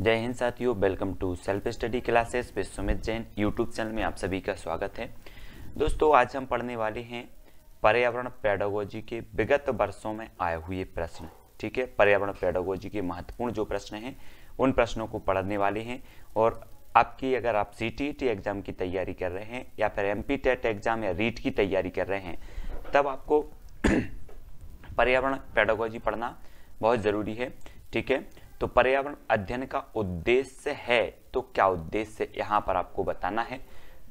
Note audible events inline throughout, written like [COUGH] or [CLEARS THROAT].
जय हिंद साथियों welcome to self study classes with Sumit Jain YouTube channel में आप सभी का स्वागत है दोस्तों आज हम पढ़ने वाले हैं पर्यावरण पैडागोजी के विगत वर्षों में आए हुए प्रश्न ठीक है पर्यावरण पैडागोजी के महत्वपूर्ण जो प्रश्न हैं उन प्रश्नों को पढ़ने वाले हैं और आपकी अगर आप सी एग्ज़ाम e की तैयारी कर रहे हैं या फिर एम एग्ज़ाम e या रीट e की तैयारी कर रहे हैं तब आपको [CLEARS THROAT] पर्यावरण पैडागोजी पढ़ना बहुत ज़रूरी है ठीक है तो पर्यावरण अध्ययन का उद्देश्य है तो क्या उद्देश्य यहाँ पर आपको बताना है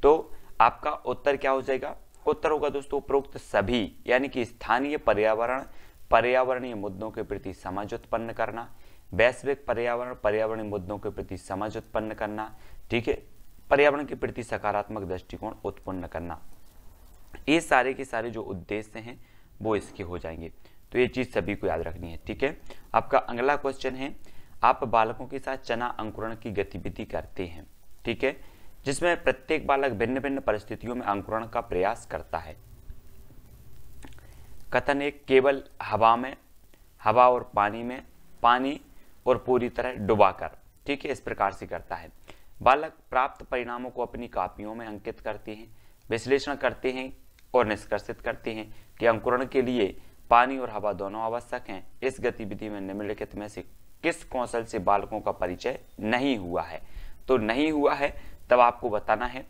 तो आपका उत्तर क्या हो जाएगा उत्तर होगा दोस्तों उपरोक्त सभी यानी कि स्थानीय पर्यावरण पर्यावरणीय मुद्दों के प्रति समझ उत्पन्न करना वैश्विक पर्यावरण पर्यावरणीय मुद्दों के प्रति समझ उत्पन्न करना ठीक है पर्यावरण के प्रति सकारात्मक दृष्टिकोण उत्पन्न करना ये सारे के सारे जो उद्देश्य हैं वो इसके हो जाएंगे तो ये चीज़ सभी को याद रखनी है ठीक है आपका अगला क्वेश्चन है आप बालकों के साथ चना अंकुरण की गतिविधि करते हैं ठीक है जिसमें प्रत्येक बालक भिन्न भिन्न परिस्थितियों में अंकुरण का प्रयास करता है कथन एक केवल हवा में हवा और पानी में पानी और पूरी तरह डुबाकर ठीक है इस प्रकार से करता है बालक प्राप्त परिणामों को अपनी कापियों में अंकित करते हैं विश्लेषण करते हैं और निष्कर्षित करते हैं कि अंकुरण के लिए पानी और हवा दोनों आवश्यक हैं इस गतिविधि में निम्नलिखित में से किस कौशल से बालकों का परिचय नहीं हुआ है तो नहीं हुआ है तब आपको बताना है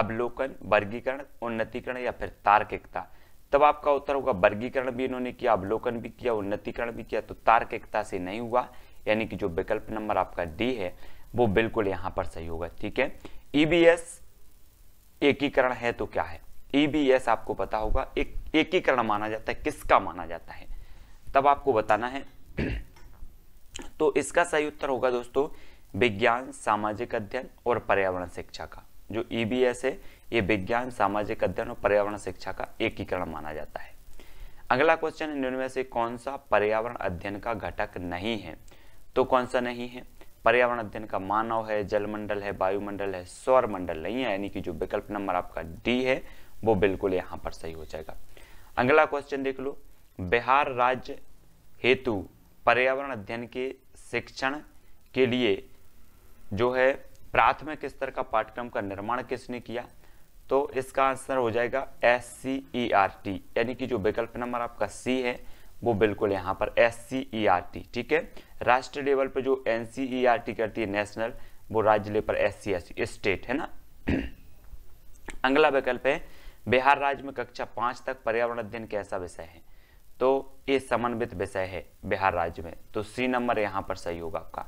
अवलोकन वर्गीकरण उन्नतिकरण या फिर तार्किकता तब आपका उत्तर होगा वर्गीकरण भी इन्होंने किया अवलोकन भी किया उन्नतिकरण भी किया तो तार्किकता से नहीं हुआ यानी कि जो विकल्प नंबर आपका डी है वो बिल्कुल यहां पर सही होगा ठीक है ईबीएस e एकीकरण है तो क्या है ईबीएस e आपको पता होगा एक एकीकरण माना जाता है किसका माना जाता है तब आपको बताना है तो इसका सही उत्तर होगा दोस्तों विज्ञान सामाजिक अध्ययन और पर्यावरण शिक्षा का जो ईबीएस e है ये विज्ञान सामाजिक अध्ययन और पर्यावरण शिक्षा का एकीकरण माना जाता है अगला क्वेश्चन निर्णय से कौन सा पर्यावरण अध्ययन का घटक नहीं है तो कौन सा नहीं है पर्यावरण अध्ययन का मानव है जलमंडल है वायुमंडल है सौर मंडल नहीं है यानी कि जो विकल्प नंबर आपका डी है वो बिल्कुल यहाँ पर सही हो जाएगा अगला क्वेश्चन देख लो बिहार राज्य हेतु पर्यावरण अध्ययन के शिक्षण के लिए जो है प्राथमिक स्तर का पाठ्यक्रम का निर्माण किसने किया तो इसका आंसर हो जाएगा S C E R T यानी कि जो विकल्प नंबर आपका सी है वो बिल्कुल यहाँ पर S C E R T ठीक है राष्ट्रीय लेवल पर जो N C E R T करती है नेशनल वो राज्य लेवल पर एस सी एस स्टेट है ना अगला विकल्प है बिहार राज्य में कक्षा पाँच तक पर्यावरण अध्ययन कैसा विषय है तो ये समन्वित विषय है बिहार राज्य में तो सी नंबर यहाँ पर सही होगा आपका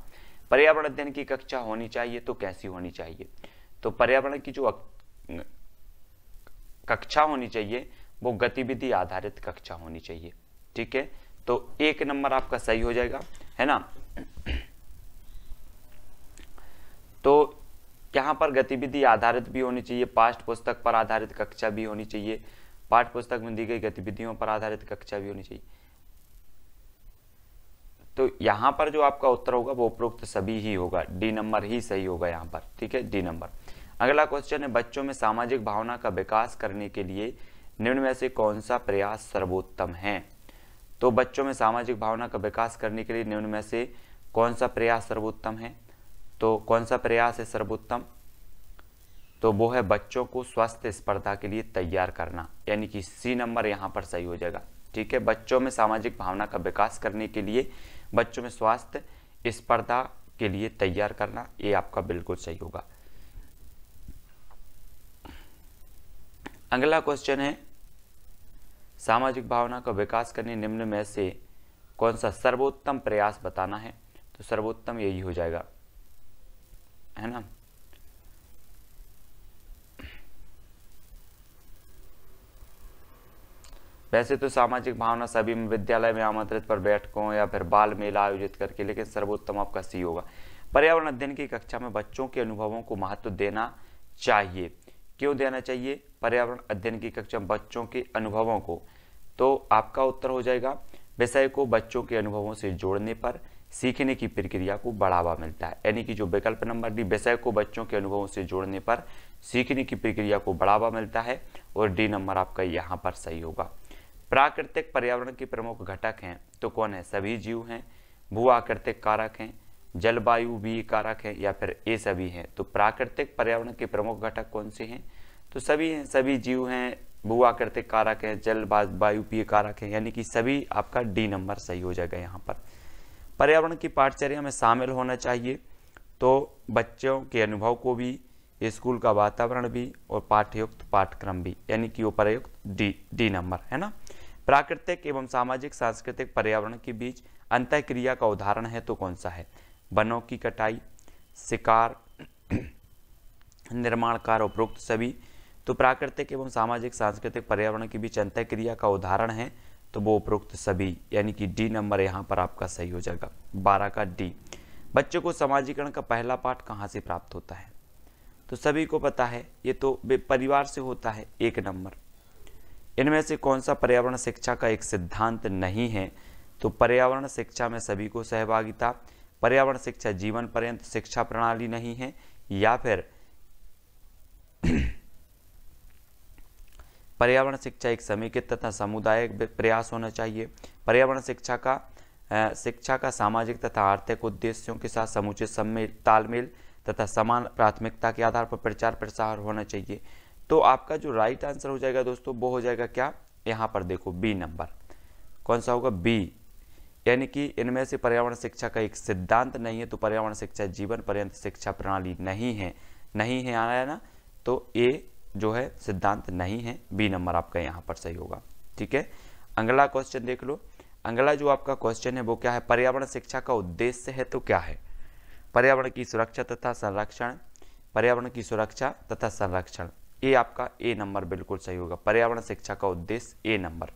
पर्यावरण अध्ययन की कक्षा होनी चाहिए तो कैसी होनी चाहिए तो पर्यावरण की जो कक्षा होनी चाहिए वो गतिविधि आधारित कक्षा होनी चाहिए ठीक है तो एक नंबर आपका सही हो जाएगा है ना तो यहां पर गतिविधि आधारित भी होनी चाहिए पाठ पुस्तक पर आधारित कक्षा भी होनी चाहिए पाठ पुस्तक में दी गई गतिविधियों पर आधारित कक्षा भी होनी चाहिए तो यहाँ पर जो आपका उत्तर होगा वो उपरोक्त सभी ही होगा डी नंबर ही सही होगा यहाँ पर ठीक है डी नंबर अगला क्वेश्चन है बच्चों में सामाजिक भावना का विकास करने के लिए निम्न में से कौन सा प्रयास सर्वोत्तम है तो बच्चों में सामाजिक भावना का विकास करने के लिए निम्न में से कौन सा प्रयास सर्वोत्तम है तो कौन सा प्रयास है सर्वोत्तम तो वो है बच्चों को स्वास्थ्य स्पर्धा के लिए तैयार करना यानी कि सी नंबर यहाँ पर सही हो जाएगा ठीक है बच्चों में सामाजिक भावना का विकास करने के लिए बच्चों में स्वास्थ्य स्पर्धा के लिए तैयार करना ये आपका बिल्कुल सही होगा अगला क्वेश्चन है सामाजिक भावना का विकास करने निम्न में से कौन सा सर्वोत्तम प्रयास बताना है तो सर्वोत्तम यही हो जाएगा है ना वैसे तो सामाजिक भावना सभी विद्यालय में आमंत्रित पर बैठकों या फिर बाल मेला आयोजित करके लेकिन सर्वोत्तम आपका सी होगा पर्यावरण अध्ययन की कक्षा में बच्चों के अनुभवों को महत्व देना चाहिए क्यों देना चाहिए पर्यावरण अध्ययन की कक्षा में बच्चों के अनुभवों को तो आपका उत्तर हो जाएगा विषय को बच्चों के अनुभवों से जोड़ने पर सीखने की प्रक्रिया को बढ़ावा मिलता है यानी कि जो विकल्प नंबर डी विषय को बच्चों के अनुभवों से जोड़ने पर सीखने की प्रक्रिया को बढ़ावा मिलता है और डी नंबर आपका यहाँ पर सही होगा प्राकृतिक पर्यावरण के प्रमुख घटक हैं तो कौन है सभी जीव हैं भू आकृतिक कारक हैं जलवायु भी कारक है या फिर ये सभी हैं तो प्राकृतिक पर्यावरण के प्रमुख घटक कौन से हैं तो सभी हैं सभी जीव हैं भू आकृतिक कारक हैं जल वायु पीय कारक हैं यानी कि सभी आपका डी नंबर सही हो जाएगा यहाँ पर पर्यावरण की पाठचर्या में शामिल होना चाहिए तो बच्चों के अनुभव को भी स्कूल का वातावरण भी और पाठयुक्त पाठ्यक्रम भी यानी कि वो प्रयुक्त डी डी नंबर है ना प्राकृतिक एवं सामाजिक सांस्कृतिक पर्यावरण के बीच अंत क्रिया का उदाहरण है तो कौन सा है वनों की कटाई शिकार [CLEARS THROAT] निर्माण कार्य उपरोक्त सभी तो प्राकृतिक एवं सामाजिक सांस्कृतिक पर्यावरण के बीच अंत क्रिया का उदाहरण है तो वो उपरोक्त सभी यानी कि डी नंबर यहाँ पर आपका सही हो जाएगा बारह का डी बच्चों को समाजीकरण का पहला पाठ कहाँ से प्राप्त होता है तो सभी को पता है ये तो परिवार से होता है एक नंबर इनमें से कौन सा पर्यावरण शिक्षा का एक सिद्धांत नहीं है तो पर्यावरण शिक्षा में सभी को सहभागिता पर्यावरण शिक्षा जीवन पर्यंत शिक्षा प्रणाली नहीं है या फिर [CLEARS THROAT] पर्यावरण शिक्षा एक समेकित तथा सामुदायिक प्रयास होना चाहिए पर्यावरण शिक्षा का शिक्षा का सामाजिक तथा आर्थिक उद्देश्यों के साथ समुचित तालमेल तथा समान प्राथमिकता के आधार पर प्रचार प्रसार होना चाहिए तो आपका जो राइट आंसर हो जाएगा दोस्तों वो हो जाएगा क्या यहाँ पर देखो बी नंबर कौन सा होगा बी यानी कि इनमें से पर्यावरण शिक्षा का एक सिद्धांत नहीं है तो पर्यावरण शिक्षा जीवन पर्यंत शिक्षा प्रणाली नहीं है नहीं है आना है ना तो ए जो है सिद्धांत नहीं है बी नंबर आपका यहाँ पर सही होगा ठीक है अगला क्वेश्चन देख लो अगला जो आपका क्वेश्चन है वो क्या है पर्यावरण शिक्षा का उद्देश्य है तो क्या है पर्यावरण की सुरक्षा तथा संरक्षण पर्यावरण की सुरक्षा तथा संरक्षण ए आपका ए नंबर बिल्कुल सही होगा पर्यावरण शिक्षा का उद्देश्य ए नंबर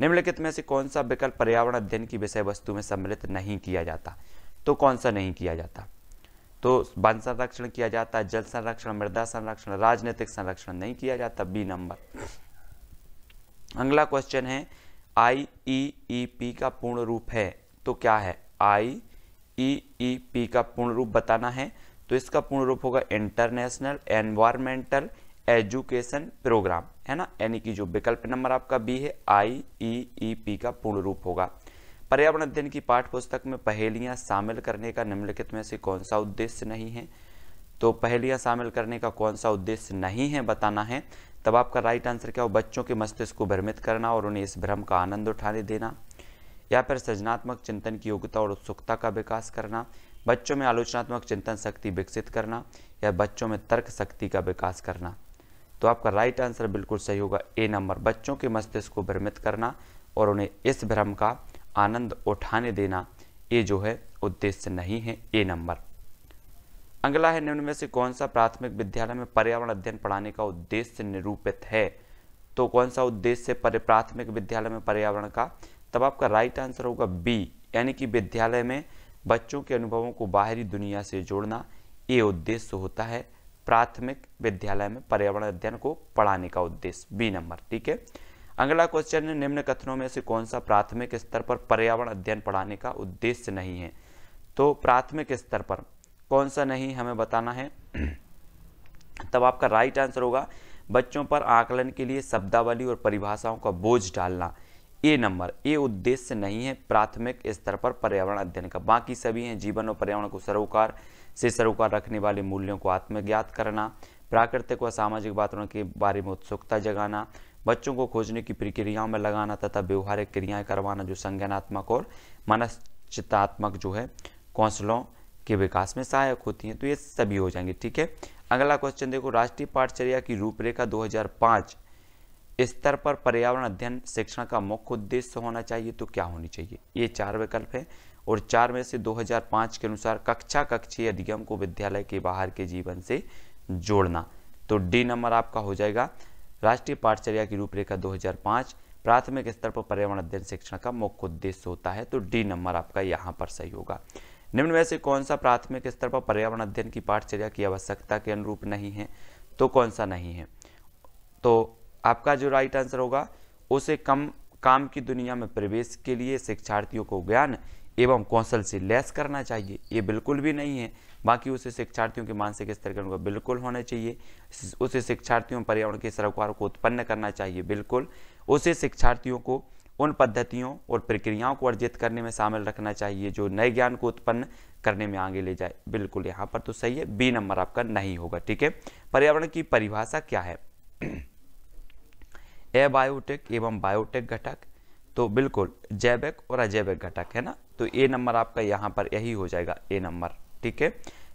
निम्नलिखित में से कौन सा विकल्प पर्यावरण अध्ययन की विषय वस्तु में सम्मिलित नहीं किया जाता तो कौन सा नहीं किया जाता तो वन संरक्षण किया जाता है जल संरक्षण मृदा संरक्षण राजनीतिक संरक्षण नहीं किया जाता बी नंबर अगला क्वेश्चन है आई ई ई पी का पूर्ण रूप है तो क्या है आई ई ई पी का पूर्ण रूप बताना है तो इसका पूर्ण रूप होगा इंटरनेशनल एनवायरमेंटल एजुकेशन प्रोग्राम है ना यानी कि जो विकल्प नंबर आपका बी है आई ई ई पी का पूर्ण रूप होगा पर्यावरण अध्ययन की पाठ पुस्तक में पहेलियां शामिल करने का निम्नलिखित में से कौन सा उद्देश्य नहीं है तो पहेलियां शामिल करने का कौन सा उद्देश्य नहीं है बताना है तब आपका राइट आंसर क्या हो बच्चों के मस्तिष्क को भ्रमित करना और उन्हें इस भ्रम का आनंद उठाने देना या फिर सृजनात्मक चिंतन की योग्यता और उत्सुकता का विकास करना बच्चों में आलोचनात्मक चिंतन शक्ति विकसित करना या बच्चों में तर्क शक्ति का विकास करना तो आपका राइट आंसर बिल्कुल सही होगा ए नंबर बच्चों के मस्तिष्क को भ्रमित करना और उन्हें इस भ्रम का आनंद उठाने देना ये जो है उद्देश्य नहीं है ए नंबर अगला है निम्न में से कौन सा प्राथमिक विद्यालय में पर्यावरण अध्ययन पढ़ाने का उद्देश्य निरूपित है तो कौन सा उद्देश्य प्राथमिक विद्यालय में पर्यावरण का तब आपका राइट आंसर होगा बी यानी कि विद्यालय में बच्चों के अनुभवों को बाहरी दुनिया से जोड़ना ये उद्देश्य होता है प्राथमिक विद्यालय में पर्यावरण अध्ययन को पढ़ाने का उद्देश्य बी नंबर ठीक है अगला क्वेश्चन है निम्न कथनों में से कौन सा प्राथमिक स्तर पर पर्यावरण अध्ययन पढ़ाने का उद्देश्य नहीं है तो प्राथमिक स्तर पर कौन सा नहीं हमें बताना है [CLEARS THROAT] तब आपका राइट आंसर होगा बच्चों पर आकलन के लिए शब्दावली और परिभाषाओं का बोझ डालना ए नंबर ए उद्देश्य नहीं है प्राथमिक स्तर पर पर्यावरण अध्ययन का बाकी सभी हैं जीवन और पर्यावरण को सरोकार से सरोकार रखने वाले मूल्यों को आत्मज्ञात करना प्राकृतिक व सामाजिक वातावरण के बारे में उत्सुकता जगाना बच्चों को खोजने की प्रक्रियाओं में लगाना तथा व्यवहारिक क्रियाएं करवाना जो संज्ञानात्मक और मनश्चितात्मक जो है कौशलों के विकास में सहायक होती हैं तो ये सभी हो जाएंगे ठीक है अगला क्वेश्चन देखो राष्ट्रीय पाठचर्या की रूपरेखा 2005 स्तर पर पर्यावरण अध्ययन शिक्षण का मुख्य उद्देश्य होना चाहिए तो क्या होनी चाहिए ये चार विकल्प है और चार में से 2005 के अनुसार कक्षा कक्षीय अधिगम को विद्यालय के बाहर के जीवन से जोड़ना तो डी नंबर आपका हो जाएगा राष्ट्रीय पाठचर्या की रूपरेखा 2005 प्राथमिक स्तर पर पर्यावरण अध्ययन शिक्षण का मुख्य उद्देश्य होता है तो डी नंबर आपका यहाँ पर सही होगा निम्न में से कौन सा प्राथमिक स्तर पर पर्यावरण अध्ययन की पाठचर्या की आवश्यकता के अनुरूप नहीं है तो कौन सा नहीं है तो आपका जो राइट आंसर होगा उसे कम काम की दुनिया में प्रवेश के लिए शिक्षार्थियों को ज्ञान एवं कौशल से लैस करना चाहिए ये बिल्कुल भी नहीं है बाकी उसे शिक्षार्थियों के मानसिक स्तर के उनका बिल्कुल होना चाहिए उसे शिक्षार्थियों पर्यावरण के सरोकार को उत्पन्न करना चाहिए बिल्कुल उसे शिक्षार्थियों को उन पद्धतियों और प्रक्रियाओं को अर्जित करने में शामिल रखना चाहिए जो नए ज्ञान को उत्पन्न करने में आगे ले जाए बिल्कुल यहाँ पर तो सही है बी नंबर आपका नहीं होगा ठीक है पर्यावरण की परिभाषा क्या है एबायोटिक [CLEARS THROAT] एवं बायोटेक घटक तो बिल्कुल जैबैक और अजैबैक घटक है ना तो ए नंबर आपका यहाँ पर यही हो जाएगा ए नंबर ठीक है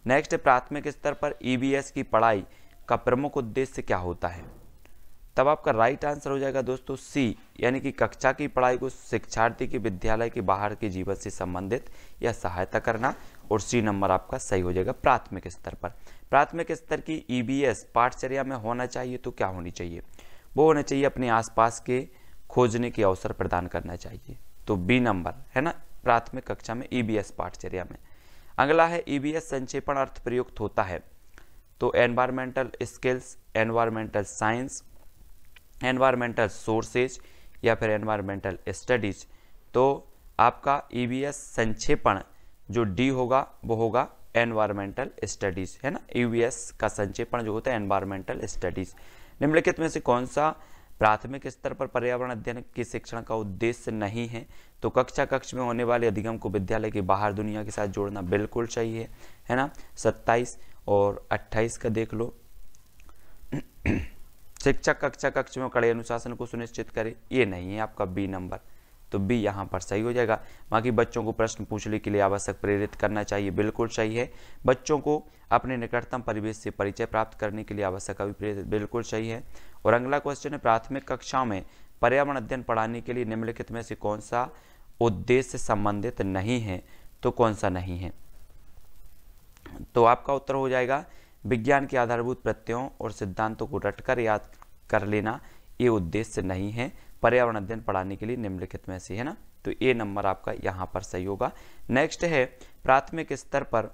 नेक्स्ट प्राथमिक स्तर पर ईबीएस e की पढ़ाई का प्रमुख उद्देश्य क्या होता है तब आपका राइट आंसर हो जाएगा दोस्तों सी यानी कि कक्षा की पढ़ाई को शिक्षार्थी के विद्यालय के बाहर के जीवन से संबंधित या सहायता करना और सी नंबर आपका सही हो जाएगा प्राथमिक स्तर पर प्राथमिक स्तर की ईबीएस e पाठचर्या में होना चाहिए तो क्या होनी चाहिए वो होना चाहिए अपने आसपास के खोजने के अवसर प्रदान करना चाहिए तो बी नंबर है ना प्राथमिक कक्षा में ई बी एस पाठचर्या में अगला है ई बी एस संक्षेपण अर्थ प्रयुक्त होता है तो environmental skills environmental science environmental sources या फिर एनवायरमेंटल स्टडीज तो आपका ई बी एस संक्षेपण जो डी होगा वो होगा एनवायरमेंटल स्टडीज है ना एस e का संक्षेपण जो होता है एनवायरमेंटल स्टडीज निम्नलिखित में से कौन सा प्राथमिक स्तर पर पर्यावरण अध्ययन के शिक्षण का उद्देश्य नहीं है तो कक्षा कक्ष में होने वाले अधिगम को विद्यालय के बाहर दुनिया के साथ जोड़ना बिल्कुल चाहिए है ना सत्ताईस और अट्ठाईस का देख लो [CLEARS THROAT] शिक्षक कक्षा कक्ष में कड़े अनुशासन को सुनिश्चित करें ये नहीं है आपका बी नंबर तो बी यहाँ पर सही हो जाएगा बाकी बच्चों को प्रश्न पूछने के लिए आवश्यक प्रेरित करना चाहिए बिल्कुल सही है बच्चों को अपने निकटतम परिवेश से परिचय प्राप्त करने के लिए आवश्यक अभिप्रेरित बिल्कुल सही है और अगला क्वेश्चन है प्राथमिक कक्षाओं में पर्यावरण अध्ययन पढ़ाने के लिए निम्नलिखित में से कौन सा उद्देश्य संबंधित नहीं है तो कौन सा नहीं है तो आपका उत्तर हो जाएगा विज्ञान के आधारभूत प्रत्ययों और सिद्धांतों को रटकर याद कर लेना ये उद्देश्य नहीं है पर्यावरण अध्ययन पढ़ाने के लिए निम्नलिखित में से है ना तो ए नंबर आपका यहाँ पर सही होगा नेक्स्ट है प्राथमिक स्तर पर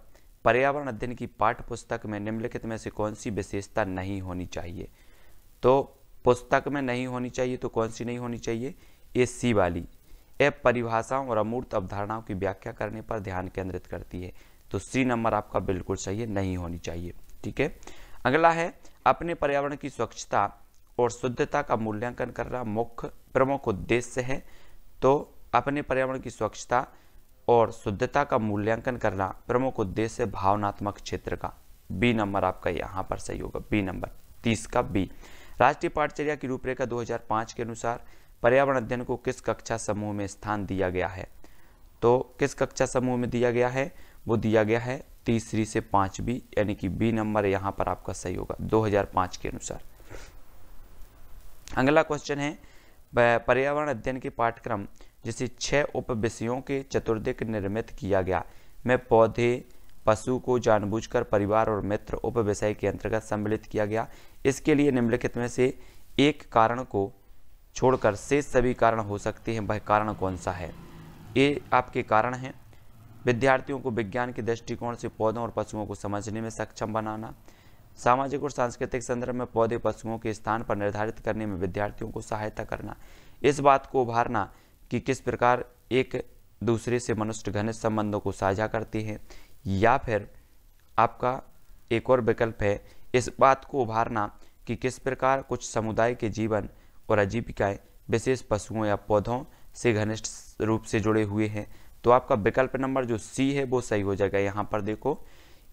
पर्यावरण अध्ययन की पाठ्य पुस्तक में निम्नलिखित में से कौन सी विशेषता नहीं होनी चाहिए तो पुस्तक में नहीं होनी चाहिए तो कौन सी नहीं होनी चाहिए ए सी वाली ए परिभाषाओं और अमूर्त अवधारणाओं की व्याख्या करने पर ध्यान केंद्रित करती है तो सी नंबर आपका बिल्कुल सही है नहीं होनी चाहिए ठीक है अगला है अपने पर्यावरण की स्वच्छता और शुद्धता का मूल्यांकन करना मुख्य प्रमुख उद्देश्य है तो अपने पर्यावरण की स्वच्छता और शुद्धता का मूल्यांकन करना प्रमुख उद्देश्य भावनात्मक क्षेत्र का बी नंबर आपका यहाँ पर सही होगा बी नंबर तीस का बी राष्ट्रीय पाठचर्या की रूपरेखा 2005 के अनुसार पर्यावरण अध्ययन को किस कक्षा समूह में स्थान दिया गया है तो किस कक्षा समूह में दिया गया है वो दिया गया है तीसरी से पाँचवीं यानी कि बी नंबर यहाँ पर आपका सही होगा 2005 के अनुसार अगला क्वेश्चन है पर्यावरण अध्ययन के पाठ्यक्रम जिसे छह उप विषयों के चतुर्दिक निर्मित किया गया में पौधे पशु को जानबूझकर परिवार और मित्र उप विषय के अंतर्गत सम्मिलित किया गया इसके लिए निम्नलिखित में से एक कारण को छोड़कर शेष सभी कारण हो सकते हैं वह कारण कौन सा है ये आपके कारण हैं विद्यार्थियों को विज्ञान के दृष्टिकोण से पौधों और पशुओं को समझने में सक्षम बनाना सामाजिक और सांस्कृतिक संदर्भ में पौधे पशुओं के स्थान पर निर्धारित करने में विद्यार्थियों को सहायता करना इस बात को उभारना कि किस प्रकार एक दूसरे से मनुष्य घनिष्ठ संबंधों को साझा करती हैं या फिर आपका एक और विकल्प है इस बात को उभारना कि किस प्रकार कुछ समुदाय के जीवन और आजीविकाएँ विशेष पशुओं या पौधों से घनिष्ठ रूप से जुड़े हुए हैं तो आपका विकल्प नंबर जो सी है वो सही हो जाएगा यहाँ पर देखो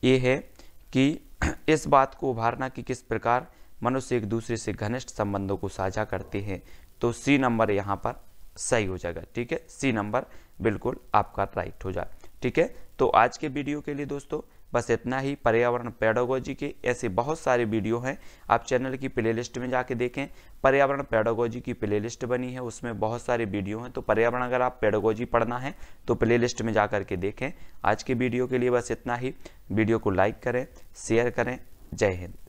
ये है कि इस बात को उभारना कि किस प्रकार मनुष्य एक दूसरे से घनिष्ठ संबंधों को साझा करते हैं तो सी नंबर यहाँ पर सही हो जाएगा ठीक है सी नंबर बिल्कुल आपका राइट हो जाए ठीक है तो आज के वीडियो के लिए दोस्तों बस इतना ही पर्यावरण पेडागोजी के ऐसे बहुत सारे वीडियो हैं आप चैनल की प्लेलिस्ट में जाके देखें पर्यावरण पेडागोजी की प्लेलिस्ट बनी है उसमें बहुत सारे वीडियो हैं तो पर्यावरण अगर आप पेडोगोजी पढ़ना है तो प्लेलिस्ट में जा करके देखें आज के वीडियो के लिए बस इतना ही वीडियो को लाइक करें शेयर करें जय हिंद